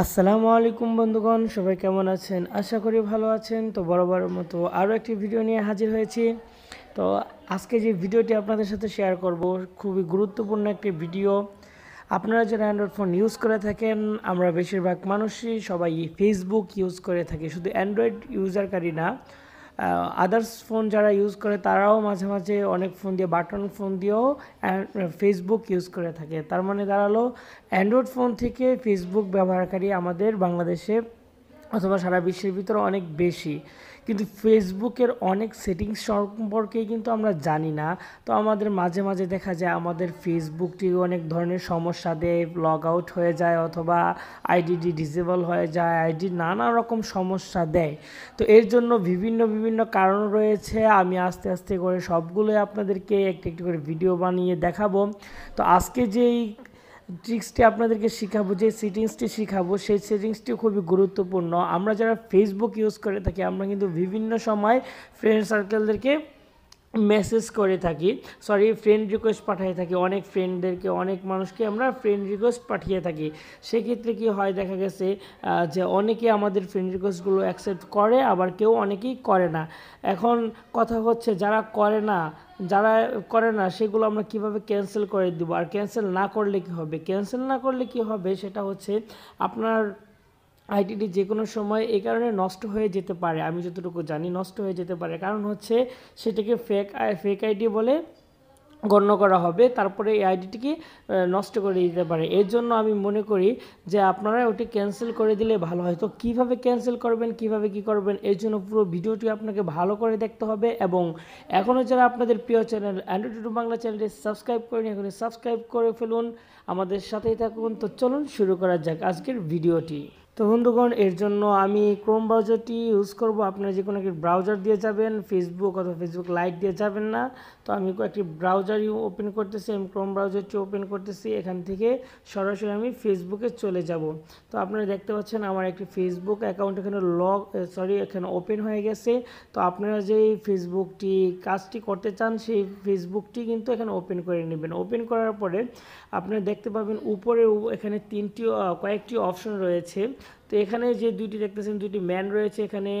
আসসালামু আলাইকুম বন্ধুগণ সবাই কেমন আছেন আশা করি ভালো আছেন তো বরাবরের মতো আরও একটি ভিডিও নিয়ে হাজির হয়েছি তো আজকে যে ভিডিওটি আপনাদের সাথে শেয়ার করব খুবই গুরুত্বপূর্ণ একটি ভিডিও আপনারা যারা অ্যান্ড্রয়েড ফোন ইউজ করে থাকেন আমরা বেশিরভাগ মানুষই সবাই ফেসবুক ইউজ করে থাকি শুধু অ্যান্ড্রয়েড ইউজারকারী না আদার্স ফোন যারা ইউজ করে তারাও মাঝে মাঝে অনেক ফোন দিয়ে বাটন ফোন দিয়েও ফেসবুক ইউজ করে থাকে তার মানে দাঁড়ালো অ্যান্ড্রয়েড ফোন থেকে ফেসবুক ব্যবহারকারী আমাদের বাংলাদেশে অথবা সারা বিশ্বের ভিতরে অনেক বেশি কিন্তু ফেসবুকের অনেক সেটিংস সম্পর্কে কিন্তু আমরা জানি না তো আমাদের মাঝে মাঝে দেখা যায় আমাদের ফেসবুকটি অনেক ধরনের সমস্যা দেয় লগ আউট হয়ে যায় অথবা আইডিটি ডিসেবল হয়ে যায় আইডি নানা রকম সমস্যা দেয় তো এর জন্য বিভিন্ন বিভিন্ন কারণ রয়েছে আমি আস্তে আস্তে করে সবগুলোই আপনাদেরকে একটি একটি করে ভিডিও বানিয়ে দেখাবো তো আজকে যেই ট্রিক্সটি আপনাদেরকে শেখাবো যে সেটিংসটি শেখাবো সেই সেটিংসটিও খুবই গুরুত্বপূর্ণ আমরা যারা ফেসবুক ইউজ করে থাকি আমরা কিন্তু বিভিন্ন সময় ফ্রেন্ড সার্কেলদেরকে মেসেজ করে থাকি সরি ফ্রেন্ড রিকোয়েস্ট পাঠিয়ে থাকি অনেক ফ্রেন্ডদেরকে অনেক মানুষকে আমরা ফ্রেন্ড রিকোয়েস্ট পাঠিয়ে থাকি সেক্ষেত্রে কি হয় দেখা গেছে যে অনেকে আমাদের ফ্রেন্ড রিকোয়েস্টগুলো অ্যাকসেপ্ট করে আবার কেউ অনেকেই করে না এখন কথা হচ্ছে যারা করে না যারা করে না সেগুলো আমরা কিভাবে ক্যান্সেল করে দেবো আর ক্যান্সেল না করলে কি হবে ক্যান্সেল না করলে কি হবে সেটা হচ্ছে আপনার আইডিটি যে কোনো সময় এই কারণে নষ্ট হয়ে যেতে পারে আমি যতটুকু জানি নষ্ট হয়ে যেতে পারে কারণ হচ্ছে সেটাকে ফেক ফেক আইডি বলে গণ্য করা হবে তারপরে এই আইডিটিকে নষ্ট করে দিতে পারে এর জন্য আমি মনে করি যে আপনারা ওটি ক্যান্সেল করে দিলে ভালো হয় তো কীভাবে ক্যান্সেল করবেন কিভাবে কি করবেন এর জন্য পুরো ভিডিওটি আপনাকে ভালো করে দেখতে হবে এবং এখনও যারা আপনাদের প্রিয় চ্যানেল অ্যান্ড্রয়েড বাংলা চ্যানেলটি সাবস্ক্রাইব করেন এখন সাবস্ক্রাইব করে ফেলুন আমাদের সাথেই থাকুন তো চলুন শুরু করা যাক আজকের ভিডিওটি তো বন্ধুগণ এর জন্য আমি ক্রোম ব্রাউজারটি ইউজ করব আপনারা যে কোনো একটি ব্রাউজার দিয়ে যাবেন ফেসবুক অথবা ফেসবুক লাইট দিয়ে যাবেন না তো আমি একটি ব্রাউজারই ওপেন করতেছি আমি ক্রোম ব্রাউজারটি ওপেন করতেছি এখান থেকে সরাসরি আমি ফেসবুকে চলে যাব তো আপনারা দেখতে পাচ্ছেন আমার একটি ফেসবুক অ্যাকাউন্ট এখানে লগ সরি এখানে ওপেন হয়ে গেছে তো আপনারা যে ফেসবুকটি কাজটি করতে চান সেই ফেসবুকটি কিন্তু এখানে ওপেন করে নেবেন ওপেন করার পরে আপনারা দেখতে পাবেন উপরে এখানে তিনটি কয়েকটি অপশন রয়েছে তো এখানে যে দুইটি দেখতেছেন দুইটি ম্যান রয়েছে এখানে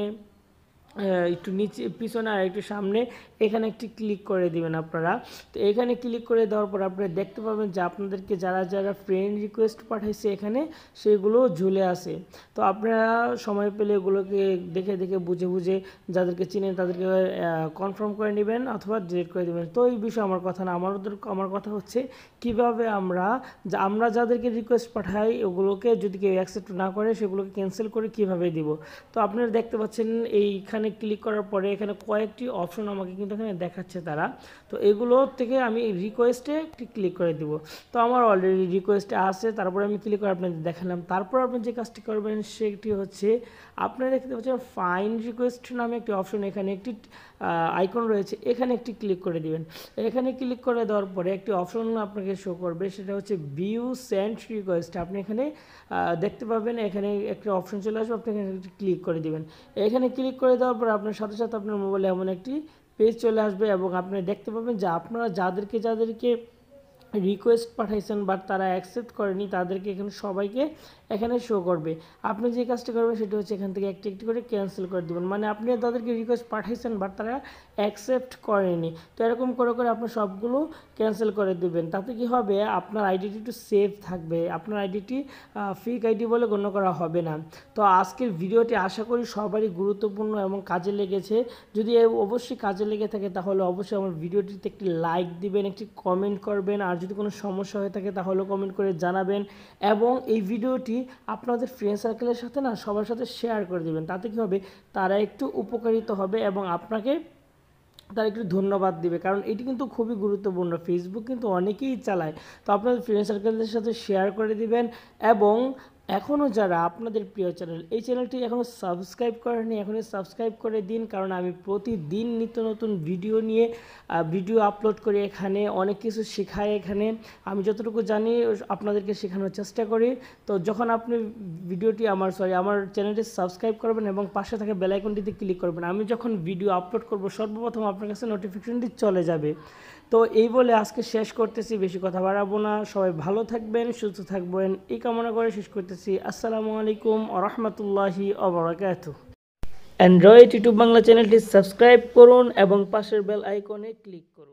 একটু নিচে পিছনে আর একটু সামনে এখানে একটি ক্লিক করে দিবেন আপনারা তো এখানে ক্লিক করে দেওয়ার পর আপনারা দেখতে পাবেন যে আপনাদেরকে যারা যারা ফ্রেন্ড রিকোয়েস্ট পাঠাইছে এখানে সেগুলো ঝুলে আসে তো আপনারা সময় পেলে এগুলোকে দেখে দেখে বুঝে বুঝে যাদেরকে চিনেন তাদেরকে কনফার্ম করে নেবেন অথবা ডিলিট করে দেবেন তো এই বিষয়ে আমার কথা না আমার আমার কথা হচ্ছে কিভাবে আমরা আমরা যাদেরকে রিকোয়েস্ট পাঠাই ওগুলোকে যদি কেউ অ্যাকসেপ্ট না করে সেগুলোকে ক্যান্সেল করে কিভাবে দিব তো আপনারা দেখতে পাচ্ছেন এইখানে এখানে ক্লিক করার পরে এখানে কয়েকটি অপশন আমাকে কিন্তু এখানে দেখাচ্ছে তারা তো এগুলো থেকে আমি রিকোয়েস্টে ক্লিক করে দিব তো আমার অলরেডি রিকোয়েস্টে আছে তারপরে আমি ক্লিক করে আপনাদের দেখালাম তারপর আপনি যে কাজটি করবেন সেটি হচ্ছে আপনারা দেখতে পাচ্ছেন ফাইন রিকোয়েস্ট নামে একটি অপশন এখানে একটি আইকন রয়েছে এখানে একটি ক্লিক করে দিবেন এখানে ক্লিক করে দেওয়ার পরে একটি অপশন আপনাকে শো করবে সেটা হচ্ছে ভিউ সেন্ট রিকোয়েস্ট আপনি এখানে দেখতে পাবেন এখানে একটা অপশন চলে আসবে আপনি এখানে ক্লিক করে দিবেন এখানে ক্লিক করে দেওয়ার পর আপনার সাথে সাথে আপনার মোবাইলে এমন একটি পেজ চলে আসবে এবং আপনি দেখতে পাবেন যে আপনারা যাদেরকে যাদেরকে রিকোয়েস্ট পাঠাইছেন বাট তারা অ্যাকসেপ্ট করেনি তাদেরকে এখানে সবাইকে এখানে শো করবে আপনি যে কাজটা করবেন সেটা হচ্ছে এখান থেকে একটি একটি করে ক্যান্সেল করে দেবেন মানে আপনি তাদেরকে রিকোয়েস্ট পাঠাইছেন বাট তারা অ্যাকসেপ্ট করেনি তো এরকম করে করে আপনি সবগুলো ক্যান্সেল করে দেবেন তাতে কি হবে আপনার আইডিটি একটু সেফ থাকবে আপনার আইডিটি ফেক আইডি বলে গণ্য করা হবে না তো আজকের ভিডিওটি আশা করি সবারই গুরুত্বপূর্ণ এবং কাজে লেগেছে যদি অবশ্যই কাজে লেগে থাকে তাহলে অবশ্যই আমার ভিডিওটিতে একটি লাইক দিবেন একটি কমেন্ট করবেন আর যদি কোনো সমস্যা হয়ে থাকে তাহলে কমেন্ট করে জানাবেন এবং এই ভিডিওটি আপনাদের ফ্রেন্ড সার্কেলের সাথে না সবার সাথে শেয়ার করে দেবেন তাতে কী হবে তারা একটু উপকারিত হবে এবং আপনাকে তারা একটু ধন্যবাদ দিবে কারণ এটি কিন্তু খুবই গুরুত্বপূর্ণ ফেসবুক কিন্তু অনেকেই চালায় তো আপনাদের ফ্রেন্ড সার্কেলদের সাথে শেয়ার করে দিবেন এবং এখনও যারা আপনাদের প্রিয় চ্যানেল এই চ্যানেলটি এখনও সাবস্ক্রাইব করেনি এখনই সাবস্ক্রাইব করে দিন কারণ আমি প্রতিদিন নিত্য নতুন ভিডিও নিয়ে ভিডিও আপলোড করি এখানে অনেক কিছু শেখাই এখানে আমি যতটুকু জানি আপনাদেরকে শেখানোর চেষ্টা করি তো যখন আপনি ভিডিওটি আমার সরি আমার চ্যানেলটি সাবস্ক্রাইব করবেন এবং পাশে থাকা বেলাইকনটিতে ক্লিক করবেন আমি যখন ভিডিও আপলোড করব সর্বপ্রথম আপনার কাছে নোটিফিকেশনটি চলে যাবে তো এই বলে আজকে শেষ করতেছি বেশি কথা বাড়াবো না সবাই ভালো থাকবেন সুস্থ থাকবেন এই কামনা করে শেষ করতেছি আসসালামু আলাইকুম রহমতুল্লাহি অবরাকাত অ্যান্ড্রয়েড ইউটিউব বাংলা চ্যানেলটি সাবস্ক্রাইব করুন এবং পাশের বেল আইকনে ক্লিক করুন